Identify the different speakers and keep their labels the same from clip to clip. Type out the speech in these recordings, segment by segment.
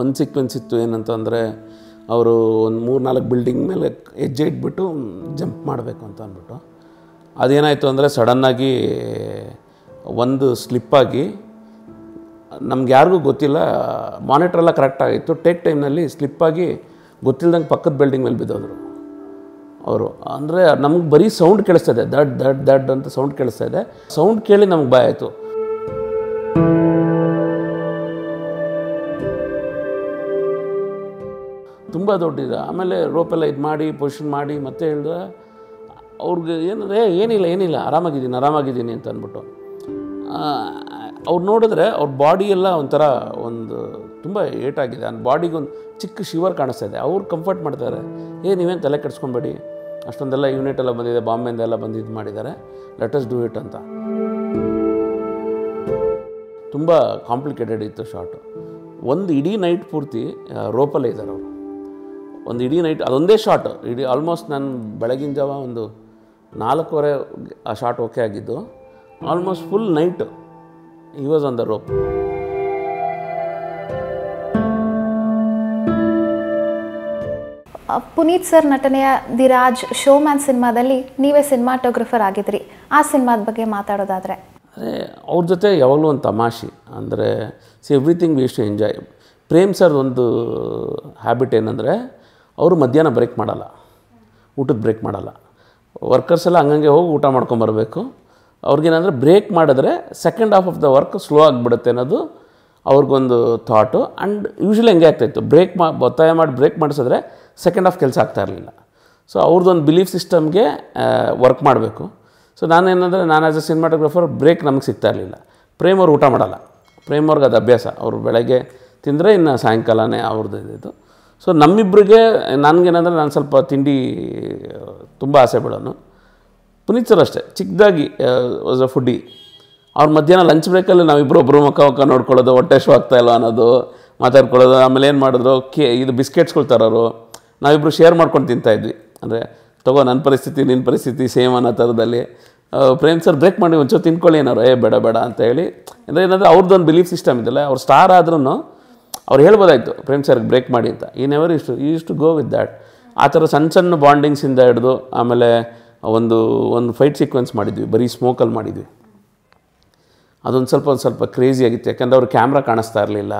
Speaker 1: ಒಂದು ಸೀಕ್ವೆನ್ಸ್ ಇತ್ತು ಏನಂತಂದರೆ ಅವರು ಒಂದು ಮೂರು ನಾಲ್ಕು ಬಿಲ್ಡಿಂಗ್ ಮೇಲೆ ಹೆಜ್ಜೆ ಇಟ್ಬಿಟ್ಟು ಜಂಪ್ ಮಾಡಬೇಕು ಅಂತ ಅಂದ್ಬಿಟ್ಟು ಅದೇನಾಯಿತು ಅಂದರೆ ಸಡನ್ನಾಗಿ ಒಂದು ಸ್ಲಿಪ್ಪಾಗಿ ನಮ್ಗೆ ಯಾರಿಗೂ ಗೊತ್ತಿಲ್ಲ ಮಾನಿಟ್ರೆಲ್ಲ ಕರೆಕ್ಟ್ ಆಗಿತ್ತು ಟೇಕ್ ಟೈಮ್ನಲ್ಲಿ ಸ್ಲಿಪ್ಪಾಗಿ ಗೊತ್ತಿಲ್ಲದಂಗೆ ಪಕ್ಕದ ಬಿಲ್ಡಿಂಗ್ ಮೇಲೆ ಬಿದ್ದೋದ್ರು ಅವರು ಅಂದರೆ ನಮ್ಗೆ ಬರೀ ಸೌಂಡ್ ಕೇಳಿಸ್ತಾ ಇದೆ ದಡ್ ದಡ್ ದಡ್ ಅಂತ ಸೌಂಡ್ ಕೇಳಿಸ್ತಾ ಇದೆ ಸೌಂಡ್ ಕೇಳಿ ನಮ್ಗೆ ಭಯ ಆಯಿತು ದೊಡ್ಡಿದೆ ಆಮೇಲೆ ರೋಪೆಲ್ಲ ಇದು ಮಾಡಿ ಪೊಸಿಷನ್ ಮಾಡಿ ಮತ್ತೆ ಹೇಳಿದ್ರೆ ಅವ್ರಿಗೆ ಏನಂದರೆ ಏನಿಲ್ಲ ಏನಿಲ್ಲ ಆರಾಮಾಗಿದ್ದೀನಿ ಆರಾಮಾಗಿದ್ದೀನಿ ಅಂತ ಅಂದ್ಬಿಟ್ಟು ಅವ್ರು ನೋಡಿದ್ರೆ ಅವ್ರ ಬಾಡಿ ಒಂಥರ ಒಂದು ತುಂಬ ಏಟಾಗಿದೆ ನನ್ನ ಬಾಡಿಗೊಂದು ಚಿಕ್ಕ ಶಿವರ್ ಕಾಣಿಸ್ತಾ ಇದೆ ಅವ್ರು ಕಂಫರ್ಟ್ ಮಾಡ್ತಾರೆ ಏ ನೀವೇನು ತಲೆ ಕೆಡಿಸ್ಕೊಬೇಡಿ ಅಷ್ಟೊಂದೆಲ್ಲ ಯೂನಿಟ್ ಎಲ್ಲ ಬಂದಿದೆ ಬಾಂಬೆಯಿಂದ ಎಲ್ಲ ಬಂದು ಇದು ಮಾಡಿದ್ದಾರೆ ಲೆಟಸ್ ಡೂ ಇಟ್ ಅಂತ ತುಂಬ ಕಾಂಪ್ಲಿಕೇಟೆಡ್ ಇತ್ತು ಶಾರ್ಟು ಒಂದು ಇಡೀ ನೈಟ್ ಪೂರ್ತಿ ರೋಪಲ್ಲೇ ಇದ್ದಾರೆ ಅವರು ಒಂದು ಇಡೀ ನೈಟ್ ಅದೊಂದೇ ಶಾಟ್ ಇಡೀ ಆಲ್ಮೋಸ್ಟ್ ನಾನು ಬೆಳಗಿನ ಜಾವ ಒಂದು ನಾಲ್ಕೂವರೆ ಆ ಶಾಟ್ ಓಕೆ ಆಗಿದ್ದು ಆಲ್ಮೋಸ್ಟ್ ಫುಲ್ ನೈಟ್ ಈ was on the rope Puneeth sir ನಟನೆಯ ದಿ ರಾಜ್ ಶೋಮ್ಯಾನ್ ಸಿನಿಮಾದಲ್ಲಿ ನೀವೇ ಸಿನಿಮಾಟೋಗ್ರಫರ್ ಆಗಿದ್ರಿ ಆ ಸಿನಿಮಾದ ಬಗ್ಗೆ ಮಾತಾಡೋದಾದರೆ ಅದೇ ಅವ್ರ ಜೊತೆ ಯಾವಾಗಲೂ ಒಂದು ತಮಾಷೆ ಅಂದರೆ see everything we enjoy Prem sir ಒಂದು ಹ್ಯಾಬಿಟ್ ಏನಂದರೆ ಅವರು ಮಧ್ಯಾಹ್ನ ಬ್ರೇಕ್ ಮಾಡಲ್ಲ ಊಟದ ಬ್ರೇಕ್ ಮಾಡಲ್ಲ ವರ್ಕರ್ಸ್ ಎಲ್ಲ ಹಂಗಂಗೆ ಹೋಗಿ ಊಟ ಮಾಡ್ಕೊಂಬರಬೇಕು ಅವ್ರಿಗೇನಂದರೆ ಬ್ರೇಕ್ ಮಾಡಿದ್ರೆ second half of the work slow ಆಗಿಬಿಡುತ್ತೆ ಅನ್ನೋದು ಅವ್ರಿಗೊಂದು ಥಾಟು ಆ್ಯಂಡ್ ಯೂಶ್ವಲಿ ಹಂಗೆ ಆಗ್ತಾಯಿತ್ತು ಬ್ರೇಕ್ ಮಾ ಒತ್ತಾಯ ಮಾಡಿ ಬ್ರೇಕ್ ಮಾಡಿಸಿದ್ರೆ ಸೆಕೆಂಡ್ ಹಾಫ್ ಕೆಲಸ ಆಗ್ತಾ ಇರಲಿಲ್ಲ ಸೊ ಅವ್ರದ್ದೊಂದು ಬಿಲೀಫ್ ಸಿಸ್ಟಮ್ಗೆ ವರ್ಕ್ ಮಾಡಬೇಕು ಸೊ ನಾನೇನಂದರೆ ನಾನು ಆ್ಯಸ್ ಎ ಸಿನಿಮಾಟೋಗ್ರಫರ್ ಬ್ರೇಕ್ ನಮಗೆ ಸಿಗ್ತಾ ಇರಲಿಲ್ಲ ಪ್ರೇಮ್ ಅವ್ರು ಊಟ ಮಾಡಲ್ಲ ಪ್ರೇಮ್ ಅವ್ರಿಗೆ ಅದು ಅಭ್ಯಾಸ ಅವರು ಬೆಳಗ್ಗೆ ತಿಂದರೆ ಇನ್ನು ಸಾಯಂಕಾಲನೇ ಅವ್ರದ್ದು ಇದು ಸೊ ನಮ್ಮಿಬ್ರಿಗೆ ನನಗೇನಂದರೆ ನಾನು ಸ್ವಲ್ಪ ತಿಂಡಿ ತುಂಬ ಆಸೆ ಬಿಡೋನು ಪುನೀತ್ ಸರ್ ಅಷ್ಟೇ ಚಿಕ್ಕದಾಗಿ ವಾಸ್ ಅ ಫುಡ್ಡಿ ಅವ್ರ ಮಧ್ಯಾಹ್ನ ಲಂಚ್ ಬ್ರೇಕಲ್ಲಿ ನಾವಿಬ್ಬರು ಒಬ್ಬರು ಮುಖ ಮುಖ ನೋಡ್ಕೊಳ್ಳೋದು ಹೊಟ್ಟೆ ಶೋ ಆಗ್ತಾ ಇಲ್ಲ ಅನ್ನೋದು ಮಾತಾಡ್ಕೊಳ್ಳೋದು ಆಮೇಲೆ ಏನು ಮಾಡಿದ್ರು ಕೇ ಇದು ಬಿಸ್ಕೆಟ್ಸ್ಗಳು ತರೋರು ನಾವಿಬ್ಬರು ಶೇರ್ ಮಾಡ್ಕೊಂಡು ತಿಂತಾಯಿದ್ವಿ ಅಂದರೆ ತಗೋ ನನ್ನ ಪರಿಸ್ಥಿತಿ ನಿನ್ನ ಪರಿಸ್ಥಿತಿ ಸೇಮ್ ಅನ್ನೋ ಥರದಲ್ಲಿ ಪ್ರೇಮ್ ಸರ್ ಬ್ರೇಕ್ ಮಾಡಿ ಒಂಚೂರು ತಿನ್ಕೊಳ್ಳಿ ಏನಾರು ಏ ಬೇಡ ಬೇಡ ಅಂತ ಹೇಳಿ ಅಂದರೆ ಏನಂದರೆ ಅವ್ರದ್ದೊಂದು ಬಿಲೀಫ್ ಸಿಸ್ಟಮ್ ಇದೆಯಲ್ಲ ಅವ್ರು ಸ್ಟಾರ್ ಆದ್ರೂ ಅವ್ರು ಹೇಳ್ಬೋದಾಯ್ತು ಪ್ರೇಮ್ ಸರ್ ಬ್ರೇಕ್ ಮಾಡಿ ಅಂತ ಈ ನೆವರ್ ಇಷ್ಟು ಈ ಇಷ್ಟು ಗೋ ವಿತ್ ದ್ಯಾಟ್ ಆ ಥರ ಸಣ್ಣ ಸಣ್ಣ ಬಾಂಡಿಂಗ್ಸಿಂದ ಹಿಡಿದು ಆಮೇಲೆ ಒಂದು ಒಂದು ಫೈಟ್ ಸೀಕ್ವೆನ್ಸ್ ಮಾಡಿದ್ವಿ ಬರೀ ಸ್ಮೋಕಲ್ಲಿ ಮಾಡಿದ್ವಿ ಅದೊಂದು ಸ್ವಲ್ಪ ಒಂದು ಸ್ವಲ್ಪ ಕ್ರೇಜಿ ಆಗಿತ್ತು ಯಾಕಂದರೆ ಅವ್ರು ಕ್ಯಾಮ್ರಾ ಕಾಣಿಸ್ತಾ ಇರಲಿಲ್ಲ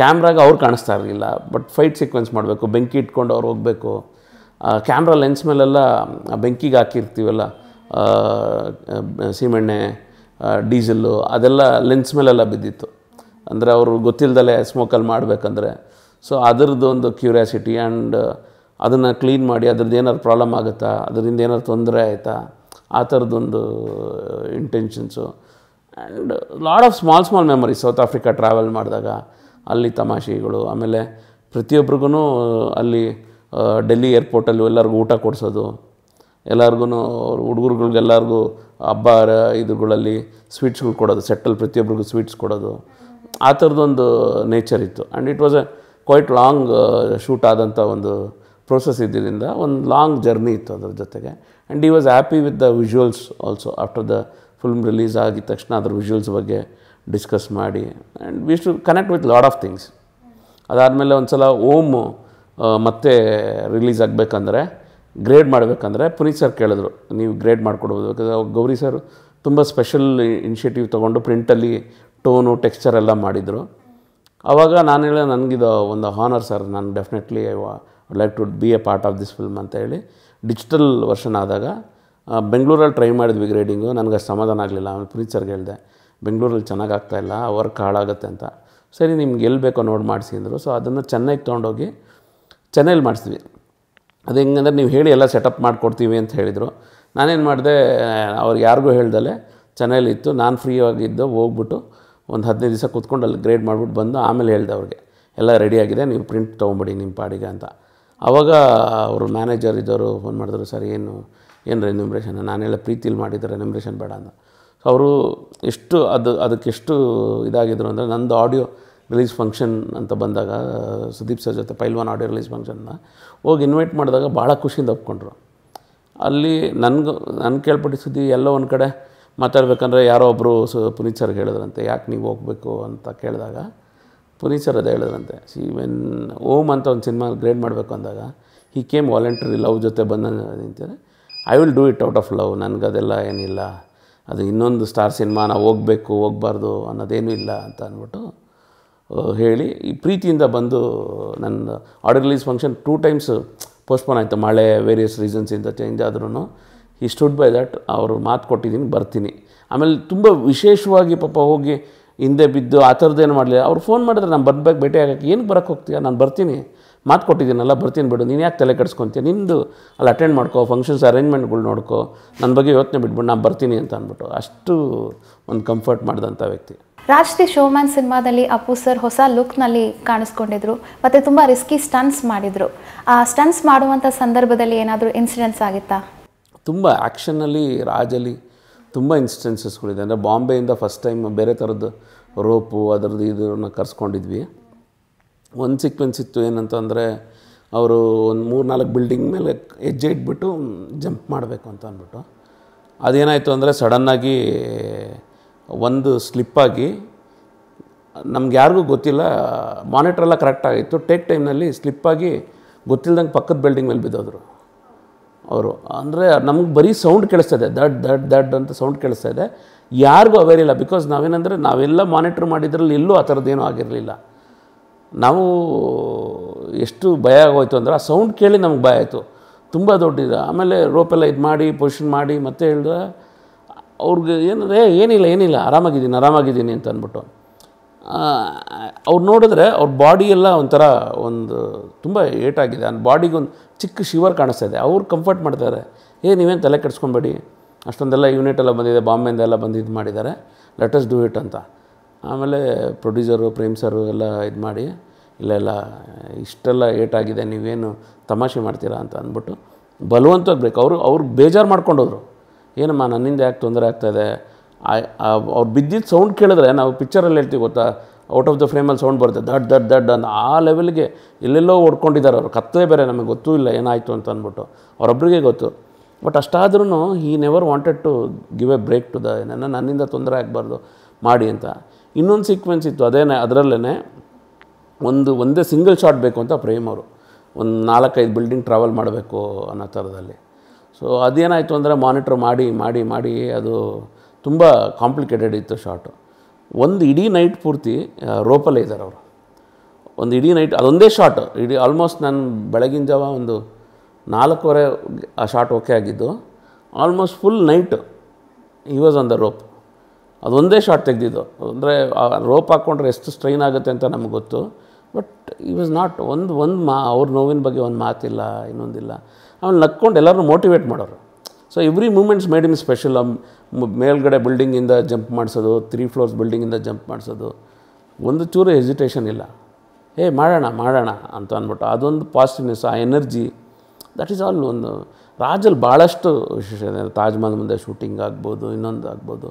Speaker 1: ಕ್ಯಾಮ್ರಾಗ ಅವ್ರು ಕಾಣಿಸ್ತಾ ಇರಲಿಲ್ಲ ಬಟ್ ಫೈಟ್ ಸೀಕ್ವೆನ್ಸ್ ಮಾಡಬೇಕು ಬೆಂಕಿ ಇಟ್ಕೊಂಡು ಅವ್ರು ಹೋಗಬೇಕು ಕ್ಯಾಮ್ರಾ ಲೆನ್ಸ್ ಮೇಲೆಲ್ಲ ಬೆಂಕಿಗೆ ಹಾಕಿರ್ತೀವಲ್ಲ ಸೀಮೆಣ್ಣೆ ಡೀಸೆಲ್ಲು ಅದೆಲ್ಲ ಲೆನ್ಸ್ ಮೇಲೆಲ್ಲ ಬಿದ್ದಿತ್ತು ಅಂದರೆ ಅವರು ಗೊತ್ತಿಲ್ಲದಲ್ಲೇ ಸ್ಮೋಕಲ್ಲಿ ಮಾಡಬೇಕಂದ್ರೆ ಸೊ ಅದರದ್ದೊಂದು ಕ್ಯೂರಿಯಾಸಿಟಿ ಆ್ಯಂಡ್ uh, ಅದನ್ನು ಕ್ಲೀನ್ ಮಾಡಿ ಅದ್ರದ್ದು ಏನಾದ್ರು ಪ್ರಾಬ್ಲಮ್ ಆಗುತ್ತಾ ಅದರಿಂದ ಏನಾದ್ರು ತೊಂದರೆ ಆಯಿತಾ ಆ ಥರದ್ದೊಂದು intentions and lot of small small memories South Africa travel ಮಾಡಿದಾಗ ಅಲ್ಲಿ ತಮಾಷೆಗಳು ಆಮೇಲೆ uh, uh, ಪ್ರತಿಯೊಬ್ರಿಗೂ ಅಲ್ಲಿ ಡೆಲ್ಲಿ ಏರ್ಪೋರ್ಟಲ್ಲಿ ಎಲ್ಲರಿಗೂ ಊಟ ಕೊಡಿಸೋದು ಎಲ್ಲರಿಗೂ ಹುಡುಗರುಗಳಿಗೆಲ್ಲರಿಗೂ ಹಬ್ಬ ಇದುಗಳಲ್ಲಿ ಸ್ವೀಟ್ಸ್ಗಳು ಕೊಡೋದು ಸೆಟ್ಟಲ್ಲಿ ಪ್ರತಿಯೊಬ್ಬರಿಗೂ ಸ್ವೀಟ್ಸ್ ಕೊಡೋದು ಆ ಥರದೊಂದು ನೇಚರ್ ಇತ್ತು and it was a quite long shoot ಆದಂಥ ಒಂದು ಪ್ರೋಸೆಸ್ ಇದ್ದಿದ್ದರಿಂದ ಒಂದು ಲಾಂಗ್ ಜರ್ನಿ ಇತ್ತು ಅದ್ರ ಜೊತೆಗೆ ಆ್ಯಂಡ್ ಈ was happy with the visuals also after the film release ಆಗಿದ ತಕ್ಷಣ ಅದ್ರ ವಿಜುವಲ್ಸ್ ಬಗ್ಗೆ ಡಿಸ್ಕಸ್ ಮಾಡಿ and we should connect with lot of things ಅದಾದಮೇಲೆ ಒಂದು ಸಲ ಓಮ್ uh, ಮತ್ತೆ ರಿಲೀಸ್ ಆಗಬೇಕಂದ್ರೆ ಗ್ರೇಡ್ ಮಾಡಬೇಕಂದ್ರೆ ಪುನೀತ್ ಸರ್ ಕೇಳಿದ್ರು ನೀವು ಗ್ರೇಡ್ ಮಾಡಿಕೊಡ್ಬೋದು ಯಾಕಂದರೆ ಗೌರಿ ಸರ್ ತುಂಬ ಸ್ಪೆಷಲ್ ಇನಿಷಿಯೇಟಿವ್ ತೊಗೊಂಡು ಪ್ರಿಂಟಲ್ಲಿ ಟೋನು ಟೆಕ್ಸ್ಚರ್ ಎಲ್ಲ ಮಾಡಿದರು ಆವಾಗ ನಾನು ಹೇಳ ನನಗಿದು ಒಂದು ಹಾನರ್ ಸರ್ ನಾನು definitely I like to be a part of this film ಅಂತ ಹೇಳಿ ಡಿಜಿಟಲ್ ವರ್ಷನ್ ಆದಾಗ ಬೆಂಗಳೂರಲ್ಲಿ ಟ್ರೈ ಮಾಡಿದ್ವಿ ಗ್ರೇಡಿಂಗು ನನಗೆ ಅಷ್ಟು ಸಮಾಧಾನ ಆಗಲಿಲ್ಲ ಆಮೇಲೆ ಪುನೀತ್ ಸರ್ಗೆ ಹೇಳಿದೆ ಬೆಂಗಳೂರಲ್ಲಿ ಚೆನ್ನಾಗಿ ಇಲ್ಲ ವರ್ಕ್ ಹಾಳಾಗುತ್ತೆ ಅಂತ ಸರಿ ನಿಮ್ಗೆ ಎಲ್ಲಿ ಬೇಕೋ ನೋಡಿ ಮಾಡಿಸಿ ಅಂದರು ಸೊ ಅದನ್ನು ಚೆನ್ನೈಗೆ ತೊಗೊಂಡೋಗಿ ಚೆನ್ನೈಲಿ ಮಾಡಿಸಿದ್ವಿ ಅದು ಹೆಂಗಂದ್ರೆ ನೀವು ಹೇಳಿ ಎಲ್ಲ ಸೆಟಪ್ ಮಾಡಿಕೊಡ್ತೀವಿ ಅಂತ ಹೇಳಿದರು ನಾನೇನು ಮಾಡಿದೆ ಅವ್ರು ಯಾರಿಗೂ ಹೇಳ್ದಲೆ ಚೆನ್ನೈಲಿ ಇತ್ತು ನಾನು ಫ್ರೀ ಆಗಿದ್ದು ಹೋಗ್ಬಿಟ್ಟು ಒಂದು ಹದಿನೈದು ದಿವಸ ಕೂತ್ಕೊಂಡು ಅಲ್ಲಿ ಗ್ರೇಡ್ ಮಾಡಿಬಿಟ್ಟು ಬಂದು ಆಮೇಲೆ ಹೇಳ್ದೆ ಅವ್ರಿಗೆ ಎಲ್ಲ ರೆಡಿಯಾಗಿದೆ ನೀವು ಪ್ರಿಂಟ್ ತೊಗೊಂಬಿಡಿ ನಿಮ್ಮ ಪಾಡಿಗೆ ಅಂತ ಆವಾಗ ಅವರು ಮ್ಯಾನೇಜರ್ ಇದ್ದವರು ಫೋನ್ ಮಾಡಿದ್ರು ಸರ್ ಏನು ಏನು ರೆನ್ಯುಮ್ರೇಷನ್ ನಾನೆಲ್ಲ ಪ್ರೀತಿಲಿ ಮಾಡಿದ್ದು ರೆನ್ಯುಮ್ರೇಷನ್ ಬೇಡ ಅಂತ ಸೊ ಅವರು ಎಷ್ಟು ಅದು ಎಷ್ಟು ಇದಾಗಿದ್ರು ಅಂದರೆ ನಂದು ಆಡಿಯೋ ರಿಲೀಸ್ ಫಂಕ್ಷನ್ ಅಂತ ಬಂದಾಗ ಸುದೀಪ್ ಸರ್ ಜೊತೆ ಪೈಲ್ವಾನ್ ಆಡಿಯೋ ರಿಲೀಸ್ ಫಂಕ್ಷನ್ನ ಹೋಗಿ ಇನ್ವೈಟ್ ಮಾಡಿದಾಗ ಭಾಳ ಖುಷಿಯಿಂದ ಒಪ್ಕೊಂಡ್ರು ಅಲ್ಲಿ ನನಗೂ ನನ್ನ ಸುದ್ದಿ ಎಲ್ಲೋ ಒಂದು ಕಡೆ ಮಾತಾಡ್ಬೇಕಂದ್ರೆ ಯಾರೋ ಒಬ್ಬರು ಸು ಪುನೀಚರ್ಗೆ ಹೇಳಿದ್ರಂತೆ ಯಾಕೆ ನೀವು ಹೋಗಬೇಕು ಅಂತ ಕೇಳಿದಾಗ ಪುನೀತ್ ಸರ್ ಅದೇ ಹೇಳಿದ್ರಂತೆ ಸಿ ವೆನ್ ಓಮ್ ಅಂತ ಒಂದು ಸಿನಿಮಾ ಗ್ರೇಡ್ ಮಾಡಬೇಕು ಅಂದಾಗ ಹಿ ಕೇಮ್ ವಾಲಂಟರಿ ಲವ್ ಜೊತೆ ಬಂದ ನಿಂತಿದ್ದಾರೆ I will do it out of love ನನಗದೆಲ್ಲ ಏನಿಲ್ಲ ಅದು ಇನ್ನೊಂದು ಸ್ಟಾರ್ ಸಿನಿಮಾ ನಾವು ಹೋಗಬೇಕು ಹೋಗಬಾರ್ದು ಅನ್ನೋದೇನೂ ಇಲ್ಲ ಅಂತ ಅಂದ್ಬಿಟ್ಟು ಹೇಳಿ ಈ ಪ್ರೀತಿಯಿಂದ ಬಂದು ನನ್ನ order release function two times postpone ಆಯಿತು ಮಳೆ ವೇರಿಯಸ್ ರೀಸನ್ಸಿಂದ ಚೇಂಜ್ ಆದ್ರೂ ಈ ಸ್ಟುಡ್ ಬೈ ದಟ್ ಅವರು ಮಾತು ಕೊಟ್ಟಿದ್ದೀನಿ ಬರ್ತೀನಿ ಆಮೇಲೆ ತುಂಬ ವಿಶೇಷವಾಗಿ ಪಾಪ ಹೋಗಿ ಹಿಂದೆ ಬಿದ್ದು ಆ ಥರದ್ದೇನು ಮಾಡಲಿಲ್ಲ ಅವ್ರು ಫೋನ್ ಮಾಡಿದ್ರೆ ನಾನು ಬರ್ಬೇಕು ಭೇಟಿ ಆಗೋಕ್ಕೆ ಏನು ಬರೋಕ್ಕೆ ಹೋಗ್ತೀಯ ನಾನು ಬರ್ತೀನಿ ಮಾತು ಕೊಟ್ಟಿದ್ದೀನಲ್ಲ ಬರ್ತೀನಿ ಬಿಡು ನೀನು ಯಾಕೆ ತಲೆ ಕೆಡಿಸ್ಕೊತೀಯ ನಿಂದು ಅಲ್ಲಿ ಅಟೆಂಡ್ ಮಾಡ್ಕೋ ಫಂಕ್ಷನ್ಸ್ ಅರೇಂಜ್ಮೆಂಟ್ಗಳು ನೋಡ್ಕೋ ನನ್ನ ಬಗ್ಗೆ ಯೋಚನೆ ಬಿಟ್ಬಿಟ್ಟು ನಾನು ಬರ್ತೀನಿ ಅಂತ ಅಂದ್ಬಿಟ್ಟು ಅಷ್ಟು ಒಂದು ಕಂಫರ್ಟ್ ಮಾಡಿದಂಥ ವ್ಯಕ್ತಿ ರಾಜ್ತಿ ಶೋಮ್ಯಾನ್ ಸಿನಿಮಾದಲ್ಲಿ ಅಪ್ಪು ಸರ್ ಹೊಸ ಲುಕ್ನಲ್ಲಿ ಕಾಣಿಸ್ಕೊಂಡಿದ್ರು ಮತ್ತು ತುಂಬ ರಿಸ್ಕಿ ಸ್ಟನ್ಸ್ ಮಾಡಿದರು ಆ ಸ್ಟನ್ಸ್ ಮಾಡುವಂಥ ಸಂದರ್ಭದಲ್ಲಿ ಏನಾದರೂ ಇನ್ಸಿಡೆಂಟ್ಸ್ ಆಗಿತ್ತಾ ತುಂಬ ಆ್ಯಕ್ಷನಲ್ಲಿ ರಾಜಲ್ಲಿ ತುಂಬ ಇನ್ಸ್ಟೆನ್ಸಸ್ಗಳಿದೆ ಅಂದರೆ ಬಾಂಬೆಯಿಂದ ಫಸ್ಟ್ ಟೈಮ್ ಬೇರೆ ಥರದ್ದು ರೋಪು ಅದರದ್ದು ಇದನ್ನು ಕರೆಸ್ಕೊಂಡಿದ್ವಿ ಒಂದು ಸೀಕ್ವೆನ್ಸ್ ಇತ್ತು ಏನಂತಂದರೆ ಅವರು ಒಂದು ಮೂರು ನಾಲ್ಕು ಬಿಲ್ಡಿಂಗ್ ಮೇಲೆ ಹೆಜ್ಜೆ ಇಟ್ಬಿಟ್ಟು ಜಂಪ್ ಮಾಡಬೇಕು ಅಂತ ಅಂದ್ಬಿಟ್ಟು ಅದೇನಾಯಿತು ಅಂದರೆ ಸಡನ್ನಾಗಿ ಒಂದು ಸ್ಲಿಪ್ಪಾಗಿ ನಮ್ಗೆ ಯಾರಿಗೂ ಗೊತ್ತಿಲ್ಲ ಮಾನಿಟ್ರೆಲ್ಲ ಕರೆಕ್ಟ್ ಆಗಿತ್ತು ಟೇಕ್ ಟೈಮ್ನಲ್ಲಿ ಸ್ಲಿಪ್ಪಾಗಿ ಗೊತ್ತಿಲ್ಲದಂಗೆ ಪಕ್ಕದ ಬಿಲ್ಡಿಂಗ್ ಮೇಲೆ ಬಿದ್ದೋದ್ರು ಅವರು ಅಂದರೆ ನಮ್ಗೆ ಬರೀ ಸೌಂಡ್ ಕೇಳಿಸ್ತಾ ಇದೆ ದಡ್ ದಡ್ ದಡ್ ಅಂತ ಸೌಂಡ್ ಕೇಳಿಸ್ತಾ ಇದೆ ಯಾರಿಗೂ ಅವೇರ್ ಇಲ್ಲ ಬಿಕಾಸ್ ನಾವೇನಂದರೆ ನಾವೆಲ್ಲ ಮಾನಿಟ್ರ್ ಮಾಡಿದ್ರಲ್ಲಿ ಎಲ್ಲೂ ಆ ಥರದ್ದೇನೂ ಆಗಿರಲಿಲ್ಲ ನಾವು ಎಷ್ಟು ಭಯ ಆಗೋಯ್ತು ಅಂದರೆ ಆ ಸೌಂಡ್ ಕೇಳಿ ನಮ್ಗೆ ಭಯ ಆಯಿತು ತುಂಬ ದೊಡ್ಡಿದೆ ಆಮೇಲೆ ರೋಪೆಲ್ಲ ಇದು ಮಾಡಿ ಪೊಸಿಷನ್ ಮಾಡಿ ಮತ್ತೆ ಹೇಳಿದ್ರೆ ಅವ್ರಿಗೆ ಏನಂದರೆ ಏನಿಲ್ಲ ಏನಿಲ್ಲ ಆರಾಮಾಗಿದ್ದೀನಿ ಆರಾಮಾಗಿದ್ದೀನಿ ಅಂತ ಅಂದ್ಬಿಟ್ಟು ಅವ್ರು ನೋಡಿದ್ರೆ ಅವ್ರ ಬಾಡಿ ಒಂಥರ ಒಂದು ತುಂಬ ಏಟಾಗಿದೆ ಅವ್ನ ಬಾಡಿಗೊಂದು ಚಿಕ್ಕ ಶಿವರ್ ಕಾಣಿಸ್ತಾ ಇದೆ ಅವ್ರು ಕಂಫರ್ಟ್ ಮಾಡ್ತಾರೆ ಏ ನೀವೇನು ತಲೆ ಕೆಡಿಸ್ಕೊಬೇಡಿ ಅಷ್ಟೊಂದೆಲ್ಲ ಯೂನಿಟ್ ಎಲ್ಲ ಬಂದಿದೆ ಬಾಂಬೆಯಿಂದ ಎಲ್ಲ ಬಂದು ಇದು ಮಾಡಿದ್ದಾರೆ ಲೆಟಸ್ ಡೂ ಇಟ್ ಅಂತ ಆಮೇಲೆ ಪ್ರೊಡ್ಯೂಸರು ಪ್ರೇಮ್ ಸರು ಎಲ್ಲ ಇದು ಮಾಡಿ ಇಲ್ಲೆಲ್ಲ ಇಷ್ಟೆಲ್ಲ ಏಟಾಗಿದೆ ನೀವೇನು ತಮಾಷೆ ಮಾಡ್ತೀರಾ ಅಂತ ಅಂದ್ಬಿಟ್ಟು ಬಲವಂತ ಬೇಕು ಅವರು ಅವ್ರು ಬೇಜಾರು ಮಾಡ್ಕೊಂಡೋದ್ರು ಏನಮ್ಮ ನನ್ನಿಂದ ಯಾಕೆ ತೊಂದರೆ ಆಗ್ತಾಯಿದೆ ಅವ್ರು ಬಿದ್ದಿದ್ದ ಸೌಂಡ್ ಕೇಳಿದ್ರೆ ನಾವು ಪಿಕ್ಚರಲ್ಲಿ ಹೇಳ್ತೀವಿ ಗೊತ್ತಾ ಔಟ್ ಆಫ್ ದ ಫ್ರೇಮಲ್ಲಿ ಸೌಂಡ್ ಬರುತ್ತೆ ದಡ್ ದಡ್ ದಡ್ ಅಂತ ಆ ಲೆವೆಲ್ಗೆ ಎಲ್ಲೆಲ್ಲೋ ಓಡ್ಕೊಂಡಿದ್ದಾರೆ ಅವರು ಕತ್ತೇ ಬೇರೆ ನಮಗೆ ಗೊತ್ತೂ ಇಲ್ಲ ಏನಾಯಿತು ಅಂತ ಅಂದ್ಬಿಟ್ಟು ಅವರೊಬ್ಬರಿಗೆ ಗೊತ್ತು ಬಟ್ ಅಷ್ಟಾದ್ರೂ he never wanted to give a break to the ಏನೋ ನನ್ನಿಂದ ತೊಂದರೆ ಆಗಬಾರ್ದು ಮಾಡಿ ಅಂತ ಇನ್ನೊಂದು ಸೀಕ್ವೆನ್ಸ್ ಇತ್ತು ಅದೇನೇ ಅದರಲ್ಲೇ ಒಂದು ಒಂದೇ ಸಿಂಗಲ್ ಶಾಟ್ ಬೇಕು ಅಂತ ಪ್ರೇಮ್ ಅವರು ಒಂದು ನಾಲ್ಕೈದು ಬಿಲ್ಡಿಂಗ್ ಟ್ರಾವೆಲ್ ಮಾಡಬೇಕು ಅನ್ನೋ ಥರದಲ್ಲಿ ಸೊ ಅದೇನಾಯಿತು ಅಂದರೆ ಮಾನಿಟ್ರ್ ಮಾಡಿ ಮಾಡಿ ಮಾಡಿ ಅದು ತುಂಬ ಕಾಂಪ್ಲಿಕೇಟೆಡ್ ಇತ್ತು ಶಾರ್ಟು ಒಂದು ಇಡೀ ನೈಟ್ ಪೂರ್ತಿ ರೋಪಲ್ಲೇ ಇದ್ದಾರೆ ಅವರು ಒಂದು ಇಡೀ ನೈಟ್ ಅದೊಂದೇ ಶಾಟ್ ಇಡೀ ಆಲ್ಮೋಸ್ಟ್ ನಾನು ಬೆಳಗಿನ ಜಾವ ಒಂದು ನಾಲ್ಕೂವರೆ ಆ ಶಾಟ್ ಓಕೆ ಆಗಿದ್ದು ಆಲ್ಮೋಸ್ಟ್ ಫುಲ್ ನೈಟ್ ಈ ವಾಸ್ ಆನ್ ದ ರೋಪ್ ಅದೊಂದೇ ಶಾಟ್ ತೆಗೆದಿದ್ದು ಅಂದರೆ ರೋಪ್ ಹಾಕ್ಕೊಂಡ್ರೆ ಎಷ್ಟು ಸ್ಟ್ರೈನ್ ಆಗುತ್ತೆ ಅಂತ ನಮ್ಗೆ ಗೊತ್ತು ಬಟ್ ಈ ವಾಸ್ ನಾಟ್ ಒಂದು ಒಂದು ಮಾ ಅವ್ರ ನೋವಿನ ಬಗ್ಗೆ ಒಂದು ಮಾತಿಲ್ಲ ಇನ್ನೊಂದಿಲ್ಲ ಆಮೇಲೆ ನಕ್ಕೊಂಡು ಎಲ್ಲರೂ ಮೋಟಿವೇಟ್ ಮಾಡೋರು so every moments made him special ಮೇಲ್ಗಡೆ ಬಿಲ್ಡಿಂಗಿಂದ ಜಂಪ್ ಮಾಡಿಸೋದು ತ್ರೀ ಫ್ಲೋರ್ಸ್ ಬಿಲ್ಡಿಂಗಿಂದ ಜಂಪ್ ಮಾಡಿಸೋದು ಒಂದು ಚೂರು ಹೆಸಿಟೇಷನ್ ಇಲ್ಲ ಹೇ ಮಾಡೋಣ ಮಾಡೋಣ ಅಂತ ಅಂದ್ಬಿಟ್ಟು ಅದೊಂದು ಪಾಸಿಟಿವ್ನೆಸ್ ಆ ಎನರ್ಜಿ ದಟ್ ಈಸ್ ಆಲ್ ಒಂದು ರಾಜಲ್ಲಿ ಭಾಳಷ್ಟು ವಿಶೇಷ ತಾಜ್ಮಹಲ್ ಮುಂದೆ ಶೂಟಿಂಗ್ ಆಗ್ಬೋದು ಇನ್ನೊಂದು ಆಗ್ಬೋದು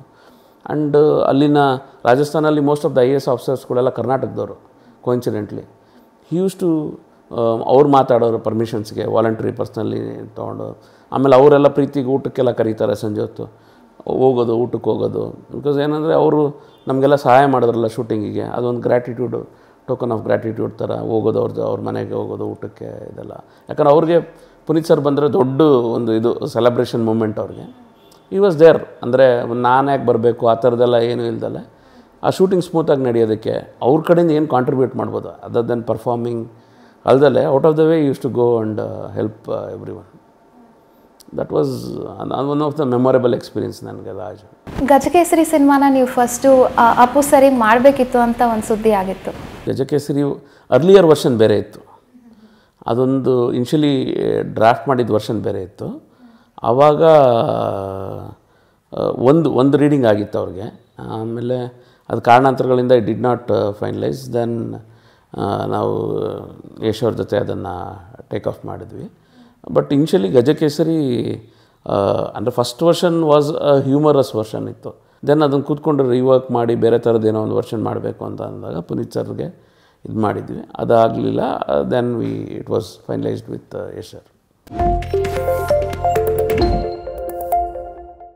Speaker 1: ಆ್ಯಂಡ್ ಅಲ್ಲಿನ ರಾಜಸ್ಥಾನಲ್ಲಿ most of the I A S ಆಫೀಸರ್ಸ್ಗಳೆಲ್ಲ ಕರ್ನಾಟಕದವರು ಕೋಇನ್ಸಿಡೆಂಟ್ಲಿ ಹಿ ಯೂಸ್ ಟು ಅವ್ರು ಮಾತಾಡೋರು ಪರ್ಮಿಷನ್ಸ್ಗೆ ವಾಲಂಟ್ರಿ ಪರ್ಸ್ನಲ್ಲಿ ತೊಗೊಂಡು ಆಮೇಲೆ ಅವರೆಲ್ಲ ಪ್ರೀತಿಗೆ ಊಟಕ್ಕೆಲ್ಲ ಕರೀತಾರೆ ಸಂಜೆ ಹೊತ್ತು ಹೋಗೋದು ಊಟಕ್ಕೆ ಹೋಗೋದು ಬಿಕಾಸ್ ಏನಂದರೆ ಅವರು ನಮಗೆಲ್ಲ ಸಹಾಯ ಮಾಡಿದ್ರಲ್ಲ ಶೂಟಿಂಗಿಗೆ ಅದೊಂದು ಗ್ರ್ಯಾಟಿಟ್ಯೂಡು ಟೋಕನ್ ಆಫ್ ಗ್ರ್ಯಾಟಿಟ್ಯೂಡ್ ಥರ ಹೋಗೋದು ಅವ್ರದ್ದು ಅವ್ರ ಮನೆಗೆ ಹೋಗೋದು ಊಟಕ್ಕೆ ಇದೆಲ್ಲ ಯಾಕಂದ್ರೆ ಅವ್ರಿಗೆ ಪುನೀತ್ ಸರ್ ಬಂದರೆ ದೊಡ್ಡ ಒಂದು ಇದು ಸೆಲೆಬ್ರೇಷನ್ ಮೂಮೆಂಟ್ ಅವ್ರಿಗೆ ಈ ವಾಸ್ ದೇರ್ ಅಂದರೆ ನಾನು ಯಾಕೆ ಬರಬೇಕು ಆ ಥರದ್ದೆಲ್ಲ ಏನೂ ಇಲ್ಲದಲ್ಲ ಆ ಶೂಟಿಂಗ್ ಸ್ಮೂತಾಗಿ ನಡೆಯೋದಕ್ಕೆ ಅವ್ರ ಕಡೆಯಿಂದ ಏನು ಕಾಂಟ್ರಿಬ್ಯೂಟ್ ಮಾಡ್ಬೋದು ಅದರ್ ದೆನ್ ಪರ್ಫಾರ್ಮಿಂಗ್ ಅಲ್ಲದೆ out of the way use to go and help every one that was one of the memorable experience ನನಗೆ ರಾಜ ಗಜಕೇಸರಿ ಸಿನಿಮಾನ ನೀವು ಫಸ್ಟು ಅಪ್ಪು ಸರಿ ಮಾಡಬೇಕಿತ್ತು ಅಂತ ಒಂದು ಸುದ್ದಿ ಆಗಿತ್ತು ಗಜಕೇಸರಿ ಅರ್ಲಿಯರ್ ವರ್ಷನ್ ಬೇರೆ ಇತ್ತು ಅದೊಂದು ಇನ್ಷಿಯಲಿ ಡ್ರಾಫ್ಟ್ ಮಾಡಿದ ವರ್ಷನ್ ಬೇರೆ ಇತ್ತು ಆವಾಗ ಒಂದು ಒಂದು ರೀಡಿಂಗ್ ಆಗಿತ್ತು ಅವ್ರಿಗೆ ಆಮೇಲೆ ಅದು ಕಾರಣಾಂತರಗಳಿಂದ I did not finalise then ನಾವು ಯಶೋರ್ ಜೊತೆ ಅದನ್ನು ಟೇಕ್ ಆಫ್ ಮಾಡಿದ್ವಿ ಬಟ್ ಇನಿಷಿಯಲಿ ಗಜಕೇಸರಿ ಅಂದರೆ first version was a humorous version ಇತ್ತು ದೆನ್ ಅದನ್ನು ಕೂತ್ಕೊಂಡು ರಿವರ್ಕ್ ಮಾಡಿ ಬೇರೆ ಥರದ್ದು ಏನೋ ಒಂದು ವರ್ಷನ್ ಮಾಡಬೇಕು ಅಂತ ಅಂದಾಗ ಪುನೀತ್ ಸರ್ಗೆ ಇದು ಮಾಡಿದ್ವಿ ಅದಾಗಲಿಲ್ಲ then we it was finalised with ಯಶರ್